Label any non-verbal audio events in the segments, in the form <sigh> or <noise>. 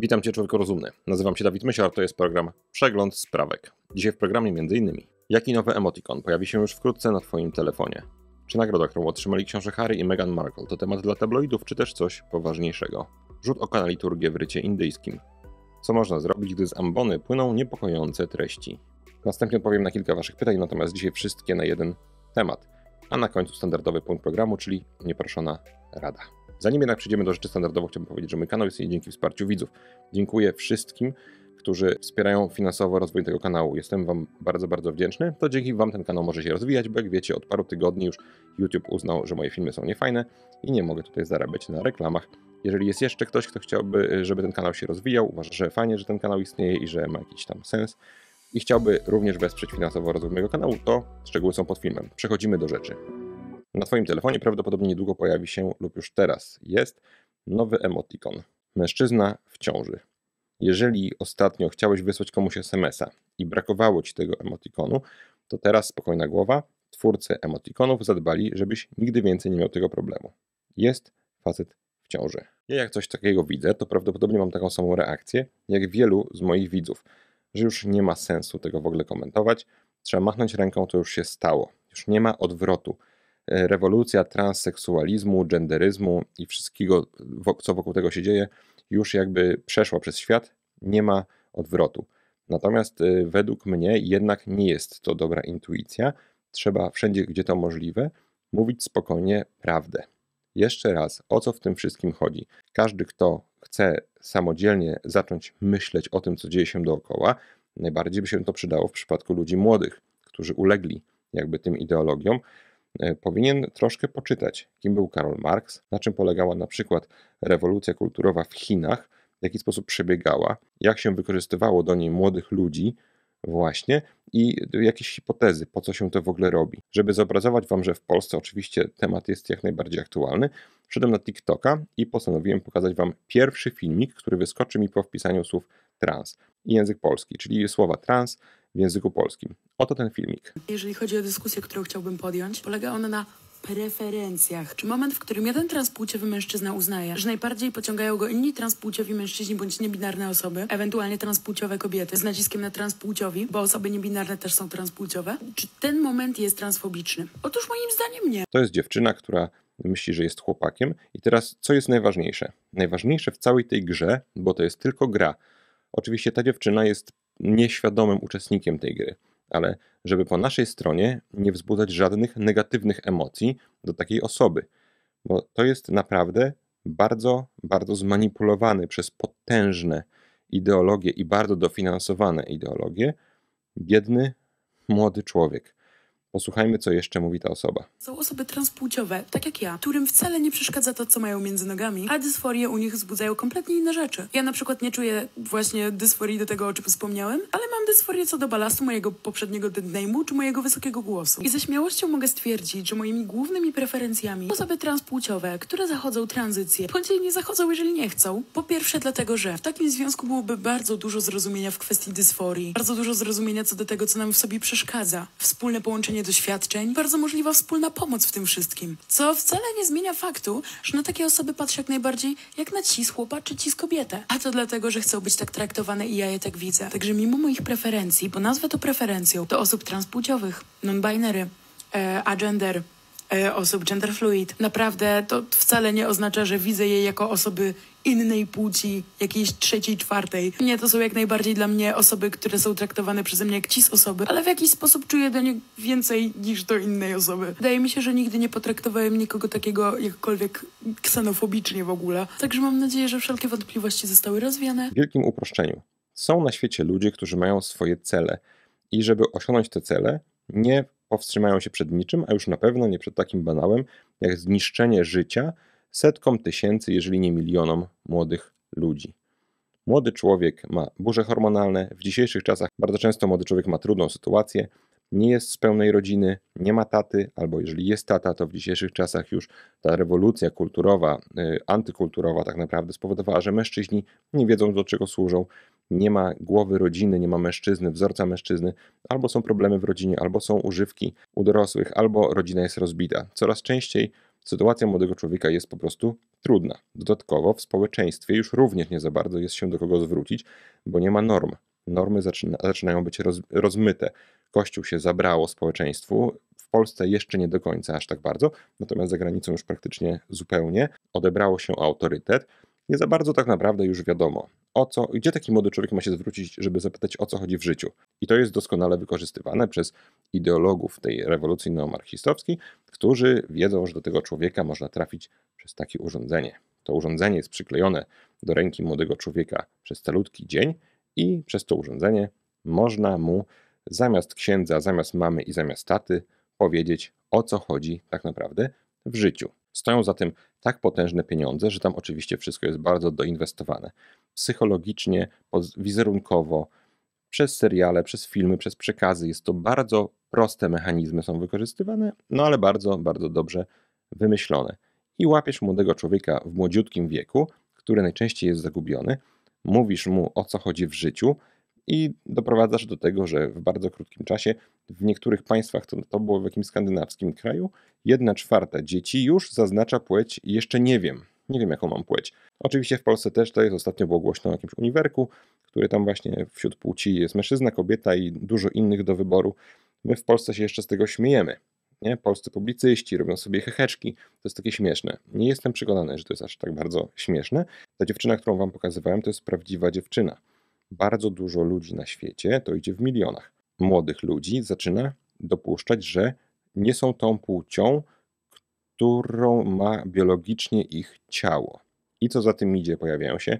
Witam Cię człowieku rozumny. Nazywam się Dawid Myślar, to jest program Przegląd Sprawek. Dzisiaj w programie m.in. Jaki nowy emotikon pojawi się już wkrótce na Twoim telefonie? Czy nagroda, którą otrzymali książę Harry i Meghan Markle to temat dla tabloidów, czy też coś poważniejszego? Rzut oka na liturgię w rycie indyjskim. Co można zrobić, gdy z ambony płyną niepokojące treści? Następnie odpowiem na kilka Waszych pytań, natomiast dzisiaj wszystkie na jeden temat. A na końcu standardowy punkt programu, czyli nieproszona rada. Zanim jednak przejdziemy do rzeczy standardowo, chciałbym powiedzieć, że mój kanał istnieje dzięki wsparciu widzów. Dziękuję wszystkim, którzy wspierają finansowo rozwój tego kanału. Jestem Wam bardzo, bardzo wdzięczny. To dzięki Wam ten kanał może się rozwijać, bo jak wiecie, od paru tygodni już YouTube uznał, że moje filmy są niefajne i nie mogę tutaj zarabiać na reklamach. Jeżeli jest jeszcze ktoś, kto chciałby, żeby ten kanał się rozwijał, uważa, że fajnie, że ten kanał istnieje i że ma jakiś tam sens i chciałby również wesprzeć finansowo rozwój mojego kanału, to szczegóły są pod filmem. Przechodzimy do rzeczy. Na Twoim telefonie prawdopodobnie niedługo pojawi się lub już teraz jest nowy emotikon. Mężczyzna w ciąży. Jeżeli ostatnio chciałeś wysłać komuś SMS-a i brakowało Ci tego emotikonu, to teraz spokojna głowa, twórcy emotikonów zadbali, żebyś nigdy więcej nie miał tego problemu. Jest facet w ciąży. Ja jak coś takiego widzę, to prawdopodobnie mam taką samą reakcję jak wielu z moich widzów, że już nie ma sensu tego w ogóle komentować. Trzeba machnąć ręką, to już się stało. Już nie ma odwrotu. E, rewolucja transseksualizmu, genderyzmu i wszystkiego, co wokół tego się dzieje, już jakby przeszła przez świat, nie ma odwrotu. Natomiast e, według mnie jednak nie jest to dobra intuicja. Trzeba wszędzie, gdzie to możliwe, mówić spokojnie prawdę. Jeszcze raz, o co w tym wszystkim chodzi? Każdy, kto chce samodzielnie zacząć myśleć o tym, co dzieje się dookoła, najbardziej by się to przydało w przypadku ludzi młodych, którzy ulegli jakby tym ideologiom, E, powinien troszkę poczytać, kim był Karol Marx, na czym polegała na przykład rewolucja kulturowa w Chinach, w jaki sposób przebiegała, jak się wykorzystywało do niej młodych ludzi, właśnie i jakieś hipotezy, po co się to w ogóle robi. Żeby zobrazować Wam, że w Polsce oczywiście temat jest jak najbardziej aktualny, wszedłem na TikToka i postanowiłem pokazać Wam pierwszy filmik, który wyskoczy mi po wpisaniu słów trans i język polski, czyli słowa trans w języku polskim. Oto ten filmik. Jeżeli chodzi o dyskusję, którą chciałbym podjąć, polega ona na preferencjach. Czy moment, w którym jeden transpłciowy mężczyzna uznaje, że najbardziej pociągają go inni transpłciowi mężczyźni bądź niebinarne osoby, ewentualnie transpłciowe kobiety, z naciskiem na transpłciowi, bo osoby niebinarne też są transpłciowe, czy ten moment jest transfobiczny? Otóż moim zdaniem nie. To jest dziewczyna, która myśli, że jest chłopakiem i teraz co jest najważniejsze? Najważniejsze w całej tej grze, bo to jest tylko gra. Oczywiście ta dziewczyna jest nieświadomym uczestnikiem tej gry, ale żeby po naszej stronie nie wzbudzać żadnych negatywnych emocji do takiej osoby, bo to jest naprawdę bardzo, bardzo zmanipulowany przez potężne ideologie i bardzo dofinansowane ideologie biedny młody człowiek. Posłuchajmy, co jeszcze mówi ta osoba. Są osoby transpłciowe, tak jak ja, którym wcale nie przeszkadza to, co mają między nogami, a dysforie u nich wzbudzają kompletnie inne rzeczy. Ja na przykład nie czuję właśnie dysforii do tego, o czym wspomniałem, ale mam dysforię co do balastu mojego poprzedniego deadname'u czy mojego wysokiego głosu. I ze śmiałością mogę stwierdzić, że moimi głównymi preferencjami osoby transpłciowe, które zachodzą tranzycję, bądź jej nie zachodzą, jeżeli nie chcą. Po pierwsze dlatego, że w takim związku byłoby bardzo dużo zrozumienia w kwestii dysforii, bardzo dużo zrozumienia co do tego, co nam w sobie przeszkadza. Wspólne połączenie wymienianie doświadczeń, bardzo możliwa wspólna pomoc w tym wszystkim. Co wcale nie zmienia faktu, że na takie osoby patrzę jak najbardziej jak na cis chłopa czy cis kobietę. A to dlatego, że chcą być tak traktowane i ja je tak widzę. Także mimo moich preferencji, bo nazwę to preferencją, do osób transpłciowych, non-binary, e, agender, E, osób genderfluid. Naprawdę to wcale nie oznacza, że widzę je jako osoby innej płci, jakiejś trzeciej, czwartej. Nie, to są jak najbardziej dla mnie osoby, które są traktowane przeze mnie jak cis osoby, ale w jakiś sposób czuję do nich więcej niż do innej osoby. Wydaje mi się, że nigdy nie potraktowałem nikogo takiego jakkolwiek ksenofobicznie w ogóle. Także mam nadzieję, że wszelkie wątpliwości zostały rozwiane. W wielkim uproszczeniu. Są na świecie ludzie, którzy mają swoje cele i żeby osiągnąć te cele, nie powstrzymają się przed niczym, a już na pewno nie przed takim banałem, jak zniszczenie życia setkom tysięcy, jeżeli nie milionom młodych ludzi. Młody człowiek ma burze hormonalne, w dzisiejszych czasach bardzo często młody człowiek ma trudną sytuację, nie jest z pełnej rodziny, nie ma taty, albo jeżeli jest tata, to w dzisiejszych czasach już ta rewolucja kulturowa, y, antykulturowa tak naprawdę spowodowała, że mężczyźni nie wiedzą do czego służą, nie ma głowy rodziny, nie ma mężczyzny, wzorca mężczyzny, albo są problemy w rodzinie, albo są używki u dorosłych, albo rodzina jest rozbita. Coraz częściej sytuacja młodego człowieka jest po prostu trudna. Dodatkowo w społeczeństwie już również nie za bardzo jest się do kogo zwrócić, bo nie ma norm. Normy zaczyna, zaczynają być roz, rozmyte. Kościół się zabrało społeczeństwu, w Polsce jeszcze nie do końca aż tak bardzo, natomiast za granicą już praktycznie zupełnie odebrało się autorytet. Nie za bardzo tak naprawdę już wiadomo, o co, gdzie taki młody człowiek ma się zwrócić, żeby zapytać o co chodzi w życiu. I to jest doskonale wykorzystywane przez ideologów tej rewolucji neomarksistowskiej, którzy wiedzą, że do tego człowieka można trafić przez takie urządzenie. To urządzenie jest przyklejone do ręki młodego człowieka przez calutki dzień i przez to urządzenie można mu zamiast księdza, zamiast mamy i zamiast taty powiedzieć o co chodzi tak naprawdę w życiu. Stoją za tym tak potężne pieniądze, że tam oczywiście wszystko jest bardzo doinwestowane. Psychologicznie, wizerunkowo, przez seriale, przez filmy, przez przekazy. Jest to bardzo proste mechanizmy są wykorzystywane, no ale bardzo, bardzo dobrze wymyślone. I łapiesz młodego człowieka w młodziutkim wieku, który najczęściej jest zagubiony, mówisz mu o co chodzi w życiu i doprowadzasz do tego, że w bardzo krótkim czasie, w niektórych państwach, to, to było w jakimś skandynawskim kraju, jedna czwarta dzieci już zaznacza płeć jeszcze nie wiem. Nie wiem, jaką mam płeć. Oczywiście w Polsce też to jest ostatnio było głośno o jakimś uniwerku, który tam właśnie wśród płci jest mężczyzna, kobieta i dużo innych do wyboru. My w Polsce się jeszcze z tego śmiejemy. Nie? Polscy publicyści robią sobie heheczki. To jest takie śmieszne. Nie jestem przekonany, że to jest aż tak bardzo śmieszne. Ta dziewczyna, którą wam pokazywałem, to jest prawdziwa dziewczyna bardzo dużo ludzi na świecie, to idzie w milionach, młodych ludzi zaczyna dopuszczać, że nie są tą płcią, którą ma biologicznie ich ciało. I co za tym idzie, pojawiają się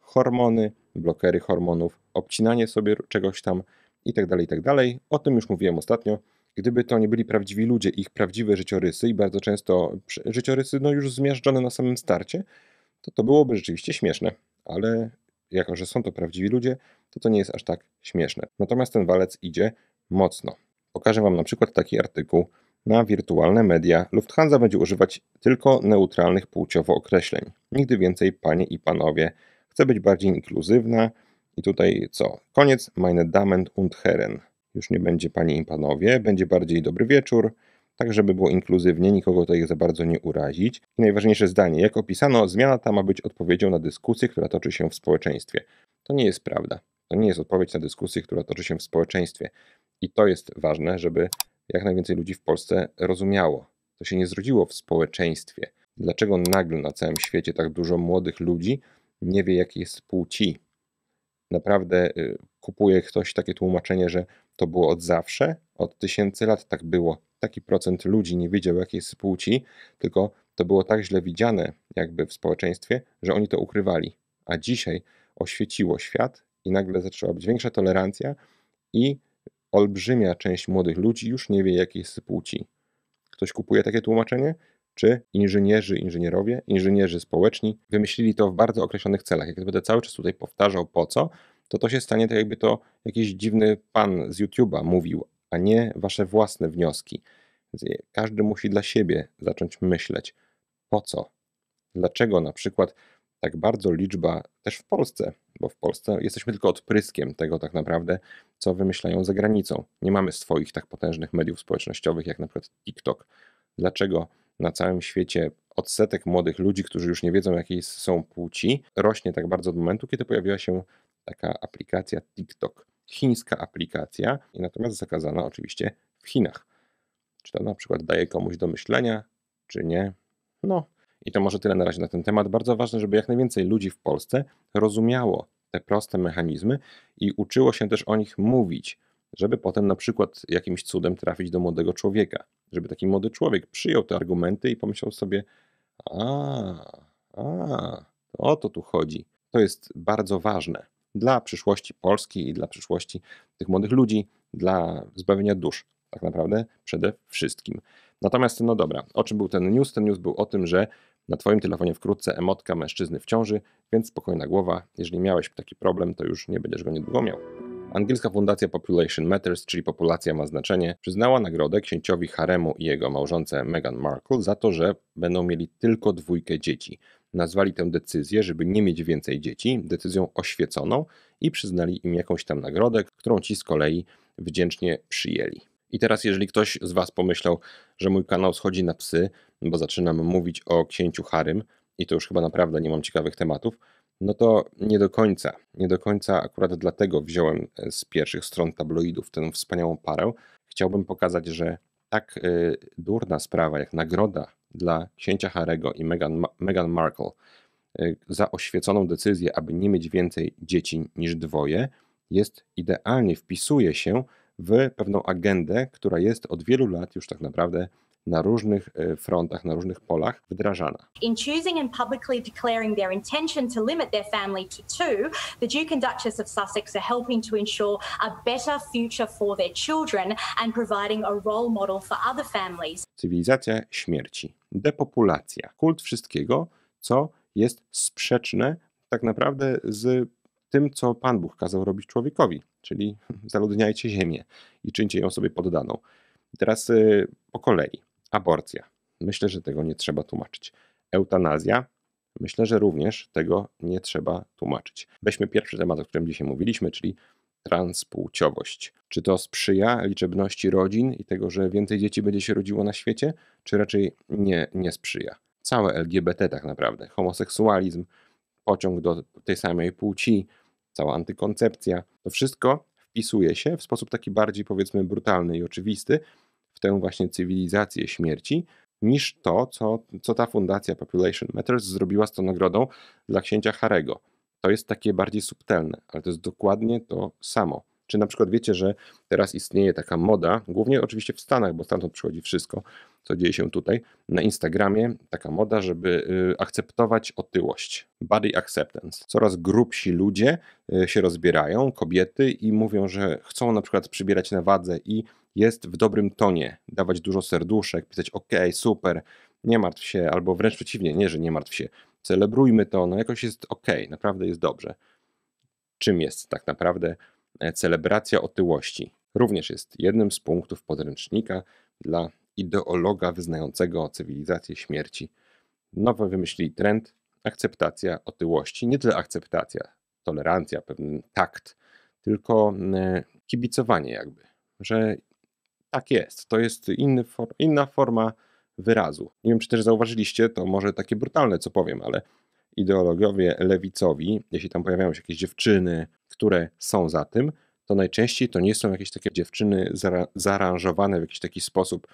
hormony, blokery hormonów, obcinanie sobie czegoś tam itd., tak itd. Tak o tym już mówiłem ostatnio. Gdyby to nie byli prawdziwi ludzie, ich prawdziwe życiorysy i bardzo często życiorysy no już zmiażdżone na samym starcie, to to byłoby rzeczywiście śmieszne, ale jako że są to prawdziwi ludzie, to to nie jest aż tak śmieszne. Natomiast ten walec idzie mocno. Pokażę Wam na przykład taki artykuł na wirtualne media. Lufthansa będzie używać tylko neutralnych płciowo określeń. Nigdy więcej panie i panowie. Chce być bardziej inkluzywna i tutaj co? Koniec meine Damen und Herren. Już nie będzie panie i panowie, będzie bardziej dobry wieczór, tak żeby było inkluzywnie, nikogo ich za bardzo nie urazić. I najważniejsze zdanie, jak opisano, zmiana ta ma być odpowiedzią na dyskusję, która toczy się w społeczeństwie. To nie jest prawda. To nie jest odpowiedź na dyskusję, która toczy się w społeczeństwie. I to jest ważne, żeby jak najwięcej ludzi w Polsce rozumiało. To się nie zrodziło w społeczeństwie. Dlaczego nagle na całym świecie tak dużo młodych ludzi nie wie, jakiej jest płci? Naprawdę y, kupuje ktoś takie tłumaczenie, że to było od zawsze, od tysięcy lat tak było taki procent ludzi nie wiedział, jakiej jest płci, tylko to było tak źle widziane jakby w społeczeństwie, że oni to ukrywali. A dzisiaj oświeciło świat i nagle zaczęła być większa tolerancja i olbrzymia część młodych ludzi już nie wie, jakiej jest płci. Ktoś kupuje takie tłumaczenie? Czy inżynierzy, inżynierowie, inżynierzy społeczni wymyślili to w bardzo określonych celach? Jak będę cały czas tutaj powtarzał po co, to to się stanie tak, jakby to jakiś dziwny pan z YouTube'a mówił, a nie wasze własne wnioski. Więc każdy musi dla siebie zacząć myśleć, po co, dlaczego na przykład tak bardzo liczba też w Polsce, bo w Polsce jesteśmy tylko odpryskiem tego tak naprawdę, co wymyślają za granicą. Nie mamy swoich tak potężnych mediów społecznościowych jak na przykład TikTok. Dlaczego na całym świecie odsetek młodych ludzi, którzy już nie wiedzą jakiej są płci, rośnie tak bardzo od momentu, kiedy pojawiła się taka aplikacja TikTok? chińska aplikacja, natomiast zakazana oczywiście w Chinach. Czy to na przykład daje komuś do myślenia, czy nie? No, i to może tyle na razie na ten temat. Bardzo ważne, żeby jak najwięcej ludzi w Polsce rozumiało te proste mechanizmy i uczyło się też o nich mówić, żeby potem na przykład jakimś cudem trafić do młodego człowieka. Żeby taki młody człowiek przyjął te argumenty i pomyślał sobie: A, a, o to tu chodzi. To jest bardzo ważne dla przyszłości Polski i dla przyszłości tych młodych ludzi, dla zbawienia dusz, tak naprawdę przede wszystkim. Natomiast, no dobra, o czym był ten news? Ten news był o tym, że na Twoim telefonie wkrótce emotka mężczyzny w ciąży, więc spokojna głowa, jeżeli miałeś taki problem, to już nie będziesz go niedługo miał. Angielska Fundacja Population Matters, czyli Populacja ma znaczenie, przyznała nagrodę księciowi Haremu i jego małżonce Meghan Markle za to, że będą mieli tylko dwójkę dzieci nazwali tę decyzję, żeby nie mieć więcej dzieci, decyzją oświeconą i przyznali im jakąś tam nagrodę, którą ci z kolei wdzięcznie przyjęli. I teraz, jeżeli ktoś z Was pomyślał, że mój kanał schodzi na psy, bo zaczynam mówić o księciu Harym, i to już chyba naprawdę nie mam ciekawych tematów, no to nie do końca. Nie do końca akurat dlatego wziąłem e, z pierwszych stron tabloidów tę wspaniałą parę. Chciałbym pokazać, że tak yy, durna sprawa jak nagroda dla księcia Harego i Meghan, Meghan Markle e, za oświeconą decyzję, aby nie mieć więcej dzieci niż dwoje, jest idealnie wpisuje się w pewną agendę, która jest od wielu lat już tak naprawdę na różnych e, frontach, na różnych polach wdrażana. In choosing and publicly declaring their intention to limit their family to two, the Duke and Duchess of Sussex are helping to ensure a better future for their children and providing a role model for other families. Cywilizacja śmierci, depopulacja, kult wszystkiego, co jest sprzeczne tak naprawdę z tym, co Pan Bóg kazał robić człowiekowi, czyli <laughs> zaludniajcie ziemię i czyńcie ją sobie poddaną. teraz e, po kolei. Aborcja. Myślę, że tego nie trzeba tłumaczyć. Eutanazja. Myślę, że również tego nie trzeba tłumaczyć. Weźmy pierwszy temat, o którym dzisiaj mówiliśmy, czyli transpłciowość. Czy to sprzyja liczebności rodzin i tego, że więcej dzieci będzie się rodziło na świecie, czy raczej nie, nie sprzyja? Całe LGBT tak naprawdę, homoseksualizm, pociąg do tej samej płci, cała antykoncepcja, to wszystko wpisuje się w sposób taki bardziej powiedzmy brutalny i oczywisty w tę właśnie cywilizację śmierci, niż to, co, co ta fundacja Population Matters zrobiła z tą nagrodą dla księcia Harego. To jest takie bardziej subtelne, ale to jest dokładnie to samo. Czy na przykład wiecie, że teraz istnieje taka moda, głównie oczywiście w Stanach, bo stamtąd przychodzi wszystko, co dzieje się tutaj, na Instagramie taka moda, żeby y, akceptować otyłość, body acceptance. Coraz grubsi ludzie y, się rozbierają, kobiety i mówią, że chcą na przykład przybierać na wadze i jest w dobrym tonie, dawać dużo serduszek, pisać ok, super, nie martw się, albo wręcz przeciwnie, nie, że nie martw się, celebrujmy to, no jakoś jest ok, naprawdę jest dobrze. Czym jest tak naprawdę E, celebracja otyłości. Również jest jednym z punktów podręcznika dla ideologa wyznającego cywilizację śmierci. Nowo wymyślili trend akceptacja otyłości. Nie tyle akceptacja, tolerancja, pewien takt, tylko e, kibicowanie jakby, że tak jest, to jest for, inna forma wyrazu. Nie wiem, czy też zauważyliście, to może takie brutalne, co powiem, ale ideologowie lewicowi, jeśli tam pojawiają się jakieś dziewczyny, które są za tym, to najczęściej to nie są jakieś takie dziewczyny zara zaaranżowane w jakiś taki sposób,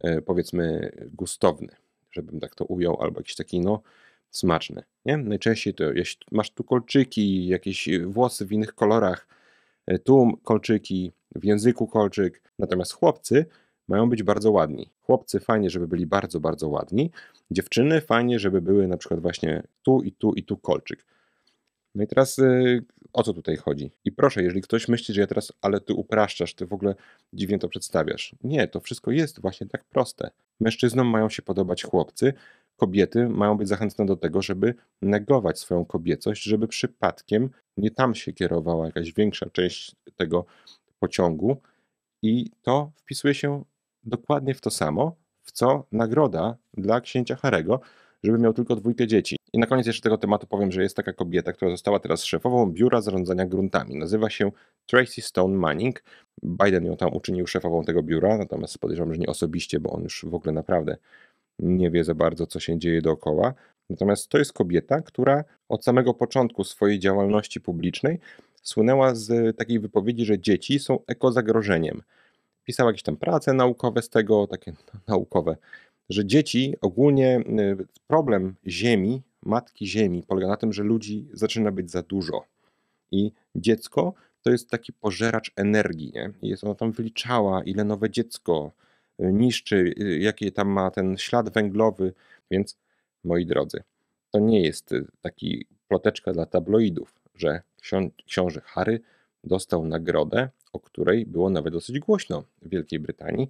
e, powiedzmy, gustowny, żebym tak to ujął, albo jakiś taki, no, smaczny. Nie? Najczęściej to jeśli masz tu kolczyki, jakieś włosy w innych kolorach, e, tu kolczyki, w języku kolczyk. Natomiast chłopcy mają być bardzo ładni. Chłopcy fajnie, żeby byli bardzo, bardzo ładni. Dziewczyny fajnie, żeby były na przykład właśnie tu i tu i tu kolczyk. No i teraz yy, o co tutaj chodzi? I proszę, jeżeli ktoś myśli, że ja teraz, ale ty upraszczasz, ty w ogóle dziwnie to przedstawiasz. Nie, to wszystko jest właśnie tak proste. Mężczyznom mają się podobać chłopcy, kobiety mają być zachęcone do tego, żeby negować swoją kobiecość, żeby przypadkiem nie tam się kierowała jakaś większa część tego pociągu. I to wpisuje się dokładnie w to samo, w co nagroda dla księcia Harego, żeby miał tylko dwójkę dzieci. I na koniec jeszcze tego tematu powiem, że jest taka kobieta, która została teraz szefową biura zarządzania gruntami. Nazywa się Tracy Stone Manning. Biden ją tam uczynił szefową tego biura, natomiast podejrzewam, że nie osobiście, bo on już w ogóle naprawdę nie wie za bardzo, co się dzieje dookoła. Natomiast to jest kobieta, która od samego początku swojej działalności publicznej słynęła z takiej wypowiedzi, że dzieci są ekozagrożeniem pisał jakieś tam prace naukowe z tego, takie <laughs> naukowe, że dzieci ogólnie, y, problem ziemi, matki ziemi polega na tym, że ludzi zaczyna być za dużo. I dziecko to jest taki pożeracz energii. Nie? Jest ona tam wyliczała, ile nowe dziecko y, niszczy, y, jaki tam ma ten ślad węglowy. Więc, moi drodzy, to nie jest taki ploteczka dla tabloidów, że książę Harry dostał nagrodę o której było nawet dosyć głośno w Wielkiej Brytanii,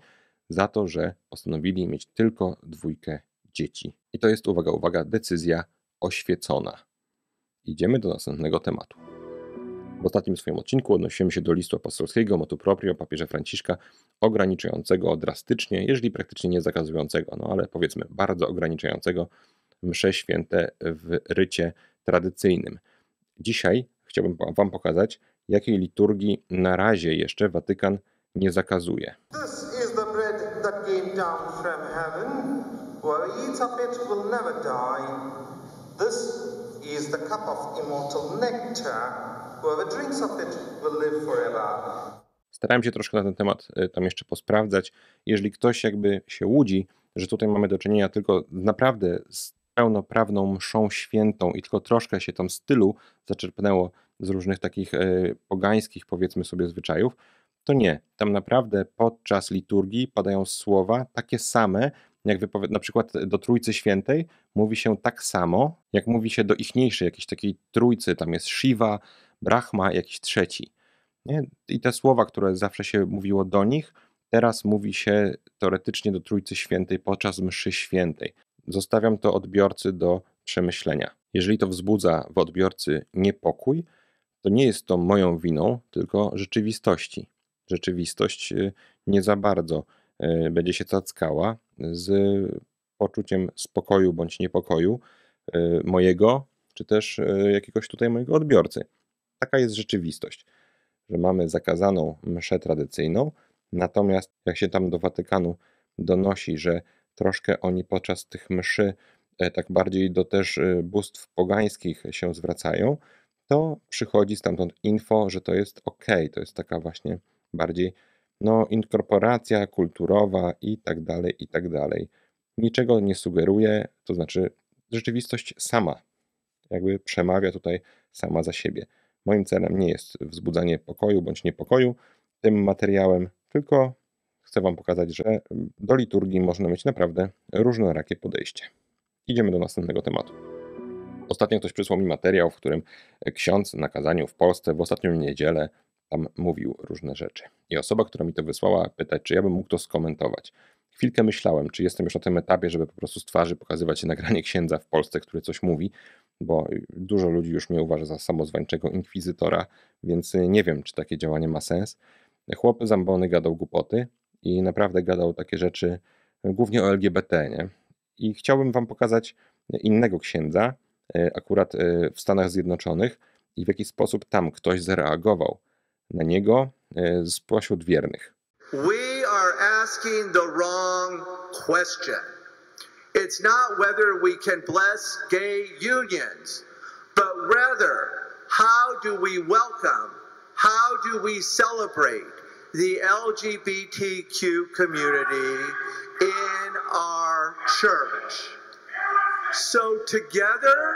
za to, że postanowili mieć tylko dwójkę dzieci. I to jest, uwaga, uwaga, decyzja oświecona. Idziemy do następnego tematu. W ostatnim swoim odcinku odnosiłem się do listu apostolskiego motu proprio papieża Franciszka, ograniczającego drastycznie, jeżeli praktycznie nie zakazującego, no ale powiedzmy bardzo ograniczającego msze święte w rycie tradycyjnym. Dzisiaj chciałbym Wam pokazać, jakiej liturgii na razie jeszcze Watykan nie zakazuje. Starałem się troszkę na ten temat y, tam jeszcze posprawdzać. Jeżeli ktoś jakby się łudzi, że tutaj mamy do czynienia tylko naprawdę z pełnoprawną mszą świętą i tylko troszkę się tam stylu zaczerpnęło z różnych takich e, pogańskich, powiedzmy sobie, zwyczajów, to nie. Tam naprawdę podczas liturgii padają słowa takie same, jak wypowiada, na przykład do Trójcy Świętej mówi się tak samo, jak mówi się do ichniejszej, jakiejś takiej trójcy, tam jest Shiva, Brahma, jakiś trzeci. Nie? I te słowa, które zawsze się mówiło do nich, teraz mówi się teoretycznie do Trójcy Świętej podczas mszy świętej. Zostawiam to odbiorcy do przemyślenia. Jeżeli to wzbudza w odbiorcy niepokój, to nie jest to moją winą, tylko rzeczywistości. Rzeczywistość y, nie za bardzo y, będzie się cackała z poczuciem spokoju bądź niepokoju y, mojego, czy też jakiegoś tutaj mojego odbiorcy. Taka jest rzeczywistość, że mamy zakazaną mszę tradycyjną, natomiast jak się tam do Watykanu donosi, że troszkę oni podczas tych mszy e, tak bardziej do też bóstw pogańskich się zwracają, to przychodzi stamtąd info, że to jest ok, to jest taka właśnie bardziej no, inkorporacja kulturowa i tak dalej, i tak dalej. Niczego nie sugeruje, to znaczy rzeczywistość sama jakby przemawia tutaj sama za siebie. Moim celem nie jest wzbudzanie pokoju bądź niepokoju tym materiałem, tylko chcę Wam pokazać, że mm, do liturgii można mieć naprawdę różnorakie podejście. Idziemy do następnego tematu. Ostatnio ktoś przysłał mi materiał, w którym e, ksiądz na kazaniu w Polsce w ostatnią niedzielę tam mówił różne rzeczy. I osoba, która mi to wysłała, pyta, czy ja bym mógł to skomentować. Chwilkę myślałem, czy jestem już na tym etapie, żeby po prostu z twarzy pokazywać nagranie księdza w Polsce, który coś mówi, bo y, dużo ludzi już mnie uważa za samozwańczego inkwizytora, więc y, nie wiem, czy takie działanie ma sens. Chłop zambony gadał głupoty i naprawdę gadał takie rzeczy y, głównie o LGBT, nie? I chciałbym wam pokazać e, innego księdza, E, akurat e, w Stanach Zjednoczonych i w jaki sposób tam ktoś zareagował na niego e, spośród wiernych. We are asking the wrong question. It's not whether we can bless gay unions, but rather how do we welcome, how do we celebrate the LGBTQ community in our church? So together,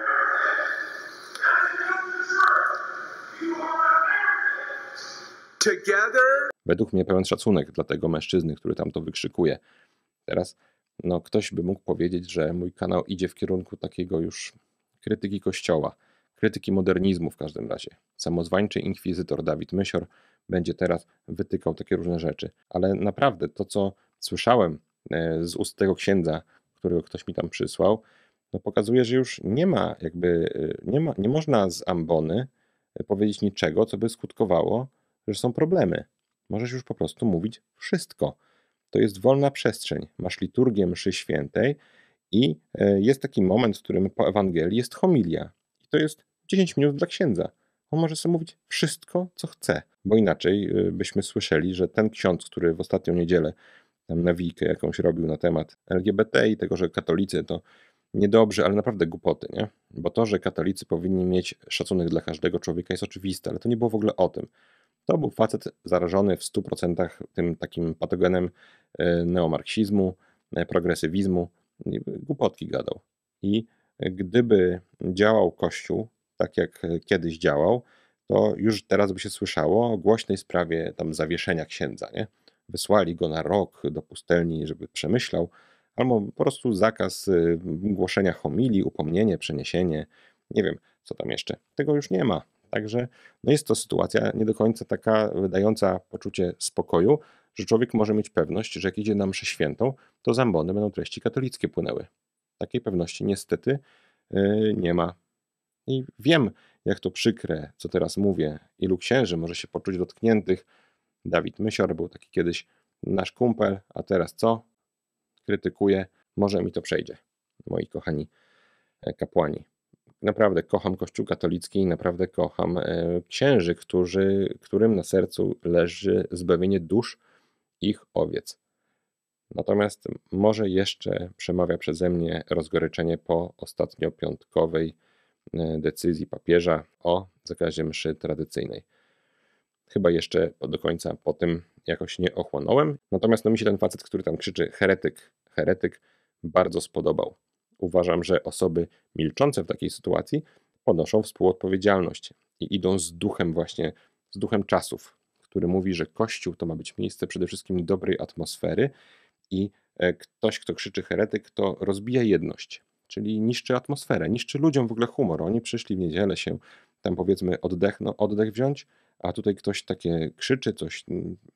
together. Według mnie pełen szacunek dla tego mężczyzny, który tam to wykrzykuje. Teraz, no, ktoś by mógł powiedzieć, że mój kanał idzie w kierunku takiego już krytyki kościoła, krytyki modernizmu w każdym razie. Samozwańczy inkwizytor Dawid Mysior będzie teraz wytykał takie różne rzeczy. Ale naprawdę to, co słyszałem e, z ust tego księdza, którego ktoś mi tam przysłał, no pokazuje, że już nie ma jakby, y, nie, ma, nie można z ambony y, powiedzieć niczego, co by skutkowało, że są problemy. Możesz już po prostu mówić wszystko. To jest wolna przestrzeń. Masz liturgię mszy świętej i y, jest taki moment, w którym po Ewangelii jest homilia. I to jest 10 minut dla księdza. On może sobie mówić wszystko, co chce, bo inaczej byśmy słyszeli, że ten ksiądz, który w ostatnią niedzielę tam nawijkę jakąś robił na temat LGBT i tego, że katolicy to niedobrze, ale naprawdę głupoty, nie? Bo to, że katolicy powinni mieć szacunek dla każdego człowieka jest oczywiste, ale to nie było w ogóle o tym. To był facet zarażony w 100% tym takim patogenem e, neomarksizmu, e, progresywizmu, głupotki gadał. I gdyby działał Kościół tak jak kiedyś działał, to już teraz by się słyszało o głośnej sprawie tam zawieszenia księdza, nie? Wysłali go na rok do pustelni, żeby przemyślał, albo po prostu zakaz y, głoszenia homilii, upomnienie, przeniesienie, nie wiem, co tam jeszcze. Tego już nie ma. Także no jest to sytuacja nie do końca taka dająca poczucie spokoju, że człowiek może mieć pewność, że jak idzie na mszę świętą, to z ambony będą treści katolickie płynęły. Takiej pewności niestety yy, nie ma. I wiem, jak to przykre, co teraz mówię. Ilu księży może się poczuć dotkniętych. Dawid Mysior był taki kiedyś nasz kumpel, a teraz co? krytykuję, może mi to przejdzie, moi kochani e, kapłani. Naprawdę kocham Kościół katolicki i naprawdę kocham e, księży, którzy, którym na sercu leży zbawienie dusz ich owiec. Natomiast może jeszcze przemawia przeze mnie rozgoryczenie po ostatnio piątkowej e, decyzji papieża o zakazie mszy tradycyjnej. Chyba jeszcze do końca po tym jakoś nie ochłonąłem. Natomiast no mi się ten facet, który tam krzyczy heretyk, heretyk, bardzo spodobał. Uważam, że osoby milczące w takiej sytuacji ponoszą współodpowiedzialność i idą z duchem właśnie, z duchem czasów, który mówi, że kościół to ma być miejsce przede wszystkim dobrej atmosfery i e, ktoś, kto krzyczy heretyk, to rozbija jedność, czyli niszczy atmosferę, niszczy ludziom w ogóle humor. Oni przyszli w niedzielę się tam powiedzmy oddech, no oddech wziąć, a tutaj ktoś takie krzyczy, coś,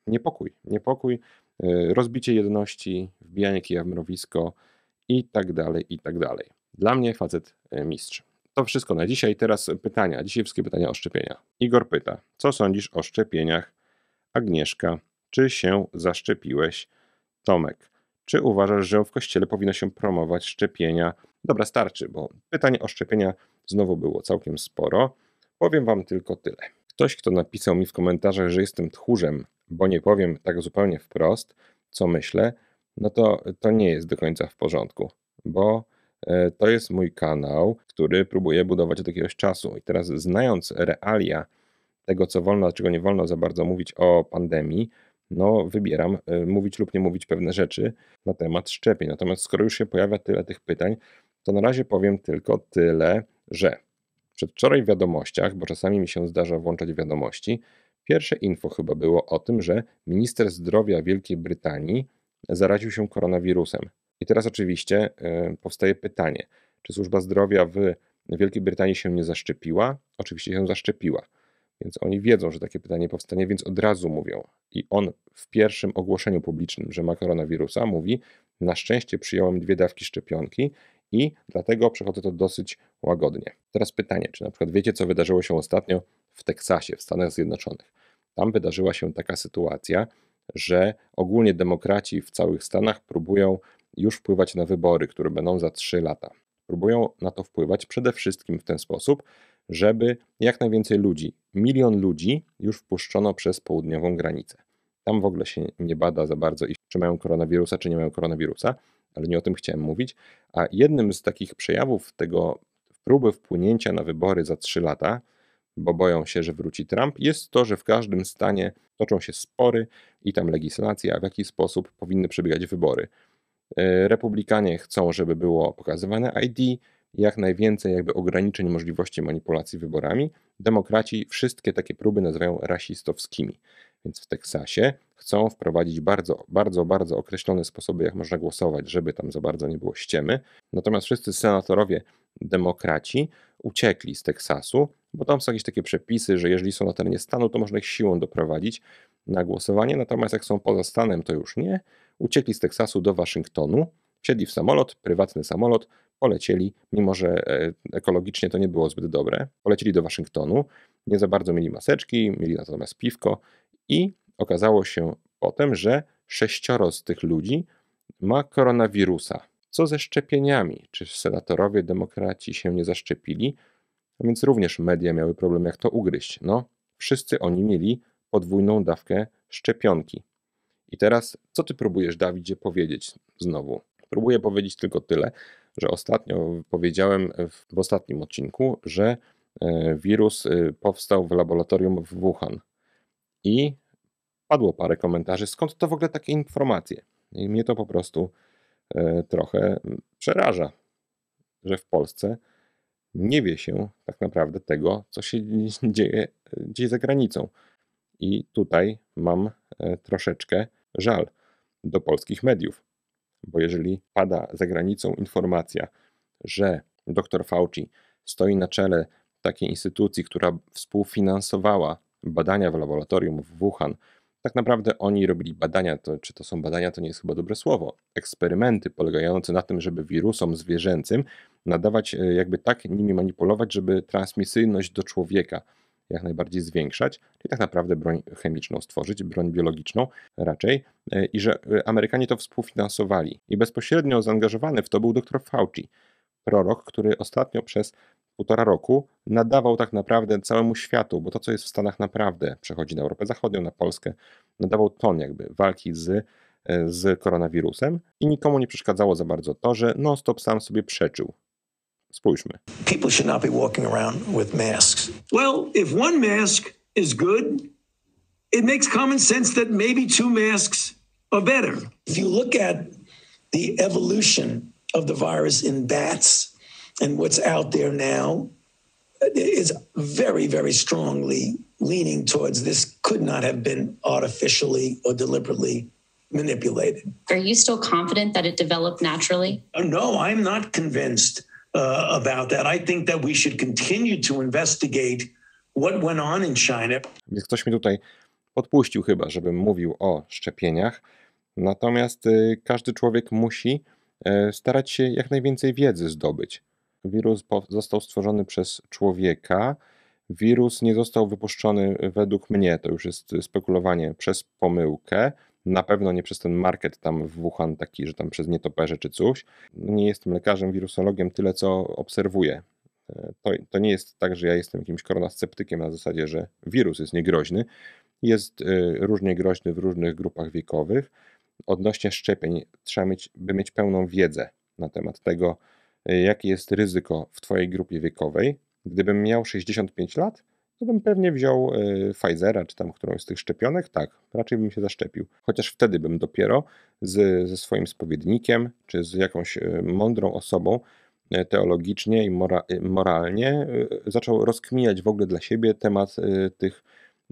niepokój, niepokój, e, rozbicie jedności, wbijanie kija w mrowisko i tak dalej, i tak dalej. Dla mnie facet e, mistrz. To wszystko na dzisiaj. Teraz pytania. Dzisiaj wszystkie pytania o szczepienia. Igor pyta, co sądzisz o szczepieniach? Agnieszka, czy się zaszczepiłeś? Tomek, czy uważasz, że w kościele powinno się promować szczepienia? Dobra, starczy, bo pytań o szczepienia znowu było całkiem sporo. Powiem Wam tylko tyle. Ktoś, kto napisał mi w komentarzach, że jestem tchórzem, bo nie powiem tak zupełnie wprost, co myślę, no to to nie jest do końca w porządku, bo e, to jest mój kanał, który próbuję budować od jakiegoś czasu. I teraz, znając realia tego, co wolno, a czego nie wolno za bardzo mówić o pandemii, no wybieram e, mówić lub nie mówić pewne rzeczy na temat szczepień. Natomiast skoro już się pojawia tyle tych pytań, to na razie powiem tylko tyle, że przedwczoraj w wiadomościach, bo czasami mi się zdarza włączać wiadomości, pierwsze info chyba było o tym, że minister zdrowia Wielkiej Brytanii zaraził się koronawirusem. I teraz oczywiście e, powstaje pytanie, czy służba zdrowia w Wielkiej Brytanii się nie zaszczepiła? Oczywiście się zaszczepiła. Więc oni wiedzą, że takie pytanie powstanie, więc od razu mówią. I on w pierwszym ogłoszeniu publicznym, że ma koronawirusa, mówi: Na szczęście przyjąłem dwie dawki szczepionki i dlatego przechodzę to dosyć łagodnie. Teraz pytanie, czy na przykład wiecie, co wydarzyło się ostatnio w Teksasie, w Stanach Zjednoczonych? Tam wydarzyła się taka sytuacja, że ogólnie demokraci w całych Stanach próbują już wpływać na wybory, które będą za 3 lata. Próbują na to wpływać przede wszystkim w ten sposób, żeby jak najwięcej ludzi, milion ludzi już wpuszczono przez południową granicę. Tam w ogóle się nie bada za bardzo, czy mają koronawirusa, czy nie mają koronawirusa ale nie o tym chciałem mówić. A jednym z takich przejawów tego próby wpłynięcia na wybory za 3 lata, bo boją się, że wróci Trump, jest to, że w każdym stanie toczą się spory i tam legislacja, w jaki sposób powinny przebiegać wybory. E, republikanie chcą, żeby było pokazywane ID, jak najwięcej jakby ograniczeń możliwości manipulacji wyborami. Demokraci wszystkie takie próby nazywają rasistowskimi. Więc w Teksasie chcą wprowadzić bardzo, bardzo, bardzo określone sposoby, jak można głosować, żeby tam za bardzo nie było ściemy. Natomiast wszyscy senatorowie demokraci uciekli z Teksasu, bo tam są jakieś takie przepisy, że jeżeli są na terenie stanu, to można ich siłą doprowadzić na głosowanie, natomiast jak są poza stanem, to już nie. Uciekli z Teksasu do Waszyngtonu, wsiedli w samolot, prywatny samolot, polecieli, mimo że e, ekologicznie to nie było zbyt dobre, polecieli do Waszyngtonu, nie za bardzo mieli maseczki, mieli natomiast piwko i Okazało się potem, że sześcioro z tych ludzi ma koronawirusa. Co ze szczepieniami? Czy senatorowie demokraci się nie zaszczepili? A więc również media miały problem, jak to ugryźć. No, wszyscy oni mieli podwójną dawkę szczepionki. I teraz, co ty próbujesz, Dawidzie, powiedzieć znowu? Próbuję powiedzieć tylko tyle, że ostatnio powiedziałem w, w ostatnim odcinku, że e, wirus e, powstał w laboratorium w Wuhan. I padło parę komentarzy, skąd to w ogóle takie informacje. I mnie to po prostu e, trochę mm, przeraża, że w Polsce nie wie się tak naprawdę tego, co się <laughs> dzieje, gdzieś za granicą. I tutaj mam e, troszeczkę żal do polskich mediów, bo jeżeli pada za granicą informacja, że dr Fauci stoi na czele takiej instytucji, która współfinansowała badania w laboratorium w Wuhan, tak naprawdę oni robili badania, to, czy to są badania, to nie jest chyba dobre słowo. Eksperymenty polegające na tym, żeby wirusom zwierzęcym nadawać, e, jakby tak nimi manipulować, żeby transmisyjność do człowieka jak najbardziej zwiększać, i tak naprawdę broń chemiczną stworzyć, broń biologiczną raczej, e, i że e, Amerykanie to współfinansowali. I bezpośrednio zaangażowany w to był dr Fauci, prorok, który ostatnio przez półtora roku nadawał tak naprawdę całemu światu, bo to, co jest w Stanach naprawdę przechodzi na Europę Zachodnią, na Polskę, nadawał ton jakby walki z, e, z koronawirusem i nikomu nie przeszkadzało za bardzo to, że non-stop sam sobie przeczył. Spójrzmy. People should not be walking around with masks. Well, if one mask is good, it makes common sense that maybe two masks are better. If you look at the evolution of the virus in bats, and what's out there now is very, very strongly leaning towards this could not have been artificially or deliberately manipulated. Are you still confident that it developed naturally? Uh, no, I'm not convinced uh, about that. I think that we should continue to investigate what went on in China. ktoś mi tutaj odpuścił, chyba, żebym mówił o szczepieniach. Natomiast y, każdy człowiek musi y, starać się jak najwięcej wiedzy zdobyć Wirus został stworzony przez człowieka. Wirus nie został wypuszczony e, według mnie, to już jest spekulowanie, przez pomyłkę. Na pewno nie przez ten market tam w Wuhan, taki, że tam przez nietoperze czy coś. No, nie jestem lekarzem, wirusologiem, tyle co obserwuję. E, to, to nie jest tak, że ja jestem jakimś koronasceptykiem na zasadzie, że wirus jest niegroźny. Jest e, różnie groźny w różnych grupach wiekowych. Odnośnie szczepień trzeba mieć, by mieć pełną wiedzę na temat tego, Y, jakie jest ryzyko w Twojej grupie wiekowej. Gdybym miał 65 lat, to bym pewnie wziął y, Pfizera czy tam którąś z tych szczepionek. Tak, raczej bym się zaszczepił. Chociaż wtedy bym dopiero z, ze swoim spowiednikiem czy z jakąś y, mądrą osobą teologicznie i mora, moralnie zaczął rozkminiać w ogóle dla siebie temat tych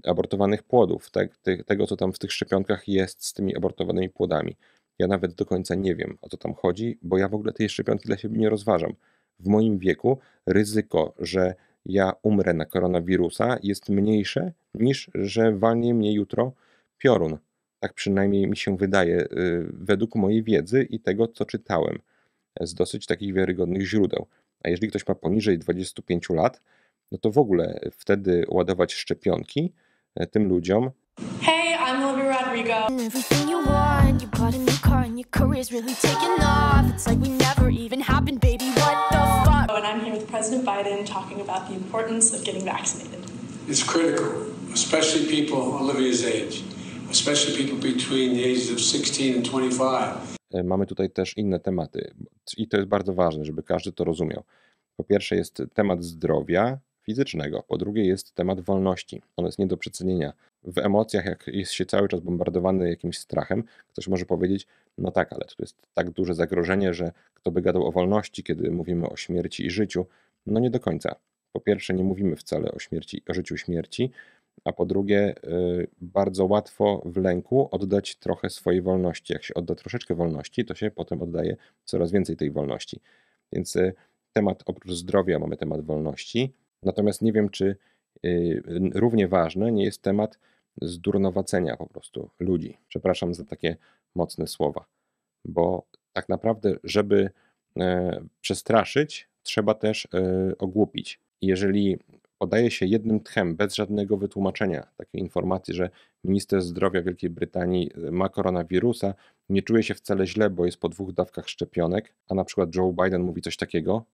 abortowanych płodów, tak, tego co tam w tych szczepionkach jest z tymi abortowanymi płodami. Ja nawet do końca nie wiem, o co tam chodzi, bo ja w ogóle tej szczepionki dla siebie nie rozważam. W moim wieku ryzyko, że ja umrę na koronawirusa jest mniejsze niż, że walnie mnie jutro piorun. Tak przynajmniej mi się wydaje, y, według mojej wiedzy i tego, co czytałem z dosyć takich wiarygodnych źródeł. A jeżeli ktoś ma poniżej 25 lat, no to w ogóle wtedy ładować szczepionki e, tym ludziom. Hey, I'm Olivia Rodrigo your career's really taking off. It's like we never even happened, baby. What the fuck? And I'm here with President Biden talking about the importance of getting vaccinated. It's critical, especially people Olivia's age, especially people between the ages of 16 and 25. E, mamy tutaj też inne tematy i to jest bardzo ważne, żeby każdy to rozumiał. Po pierwsze jest temat zdrowia fizycznego, po drugie jest temat wolności. On jest nie do przecenienia. W emocjach, jak jest się cały czas bombardowany jakimś strachem, ktoś może powiedzieć: no tak, ale tu jest tak duże zagrożenie, że kto by gadał o wolności, kiedy mówimy o śmierci i życiu? No nie do końca. Po pierwsze, nie mówimy wcale o śmierci, o życiu śmierci, a po drugie, y, bardzo łatwo w lęku oddać trochę swojej wolności. Jak się odda troszeczkę wolności, to się potem oddaje coraz więcej tej wolności. Więc y, temat oprócz zdrowia mamy temat wolności. Natomiast nie wiem, czy y, równie ważny nie jest temat zdurnowacenia po prostu ludzi. Przepraszam za takie mocne słowa, bo tak naprawdę, żeby e, przestraszyć, trzeba też e, ogłupić. Jeżeli podaje się jednym tchem, bez żadnego wytłumaczenia, takiej informacji, że minister zdrowia Wielkiej Brytanii e, ma koronawirusa, nie czuje się wcale źle, bo jest po dwóch dawkach szczepionek, a na przykład Joe Biden mówi coś takiego.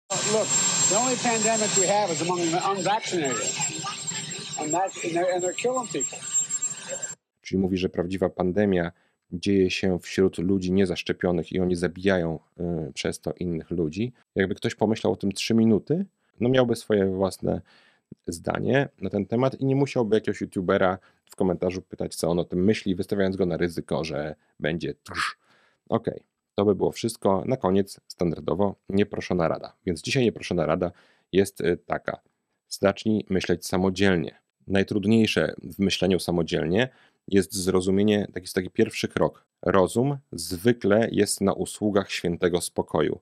Czyli mówi, że prawdziwa pandemia dzieje się wśród ludzi niezaszczepionych i oni zabijają y, przez to innych ludzi. Jakby ktoś pomyślał o tym trzy minuty, no miałby swoje własne zdanie na ten temat i nie musiałby jakiegoś youtubera w komentarzu pytać, co on o tym myśli, wystawiając go na ryzyko, że będzie trz. Okej, okay. to by było wszystko. Na koniec standardowo nieproszona rada. Więc dzisiaj nieproszona rada jest y, taka. Zacznij myśleć samodzielnie. Najtrudniejsze w myśleniu samodzielnie jest zrozumienie, taki jest taki pierwszy krok. Rozum zwykle jest na usługach świętego spokoju.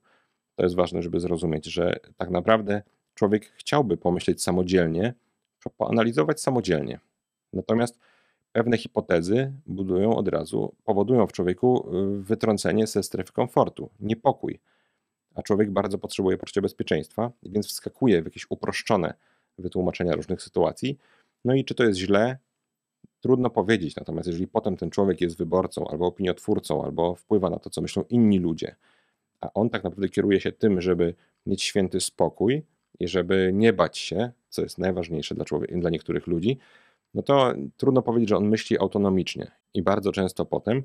To jest ważne, żeby zrozumieć, że tak naprawdę człowiek chciałby pomyśleć samodzielnie, poanalizować samodzielnie. Natomiast pewne hipotezy budują od razu, powodują w człowieku y, wytrącenie ze strefy komfortu, niepokój. A człowiek bardzo potrzebuje poczucia bezpieczeństwa, więc wskakuje w jakieś uproszczone wytłumaczenia różnych sytuacji. No i czy to jest źle, Trudno powiedzieć, natomiast jeżeli potem ten człowiek jest wyborcą albo opiniotwórcą, albo wpływa na to, co myślą inni ludzie, a on tak naprawdę kieruje się tym, żeby mieć święty spokój i żeby nie bać się, co jest najważniejsze dla, człowieka, dla niektórych ludzi, no to trudno powiedzieć, że on myśli autonomicznie. I bardzo często potem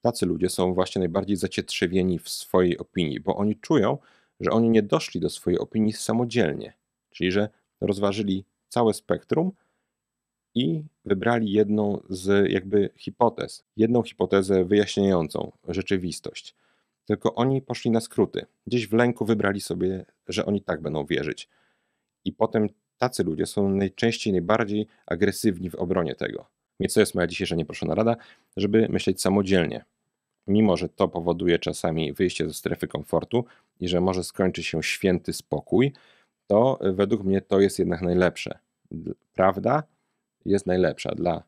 tacy ludzie są właśnie najbardziej zacietrzewieni w swojej opinii, bo oni czują, że oni nie doszli do swojej opinii samodzielnie, czyli że rozważyli całe spektrum, i wybrali jedną z jakby hipotez, jedną hipotezę wyjaśniającą rzeczywistość. Tylko oni poszli na skróty. Gdzieś w lęku wybrali sobie, że oni tak będą wierzyć. I potem tacy ludzie są najczęściej najbardziej agresywni w obronie tego. Więc to jest moja dzisiejsza nieproszona rada, żeby myśleć samodzielnie. Mimo, że to powoduje czasami wyjście ze strefy komfortu i że może skończy się święty spokój, to według mnie to jest jednak najlepsze. Prawda jest najlepsza dla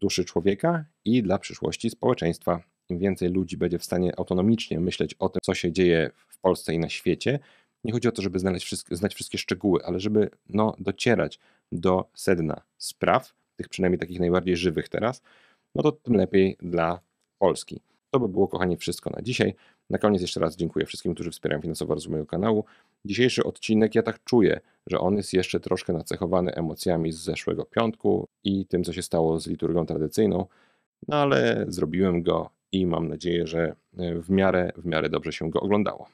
duszy człowieka i dla przyszłości społeczeństwa. Im więcej ludzi będzie w stanie autonomicznie myśleć o tym, co się dzieje w Polsce i na świecie, nie chodzi o to, żeby znaleźć wszystkie, znać wszystkie szczegóły, ale żeby no, docierać do sedna spraw, tych przynajmniej takich najbardziej żywych teraz, no to tym lepiej dla Polski. To by było, kochani, wszystko na dzisiaj. Na koniec jeszcze raz dziękuję wszystkim, którzy wspierają finansowo rozwój mojego kanału. Dzisiejszy odcinek, ja tak czuję, że on jest jeszcze troszkę nacechowany emocjami z zeszłego piątku i tym, co się stało z liturgią tradycyjną, no ale zrobiłem go i mam nadzieję, że e, w miarę, w miarę dobrze się go oglądało.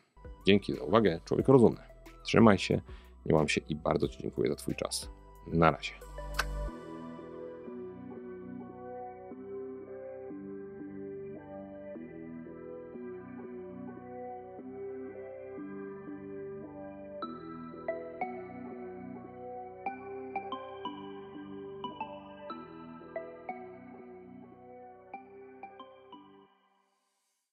Dzięki za uwagę, człowiek rozumny. Trzymaj się, nie łam się i bardzo Ci dziękuję za Twój czas. Na razie.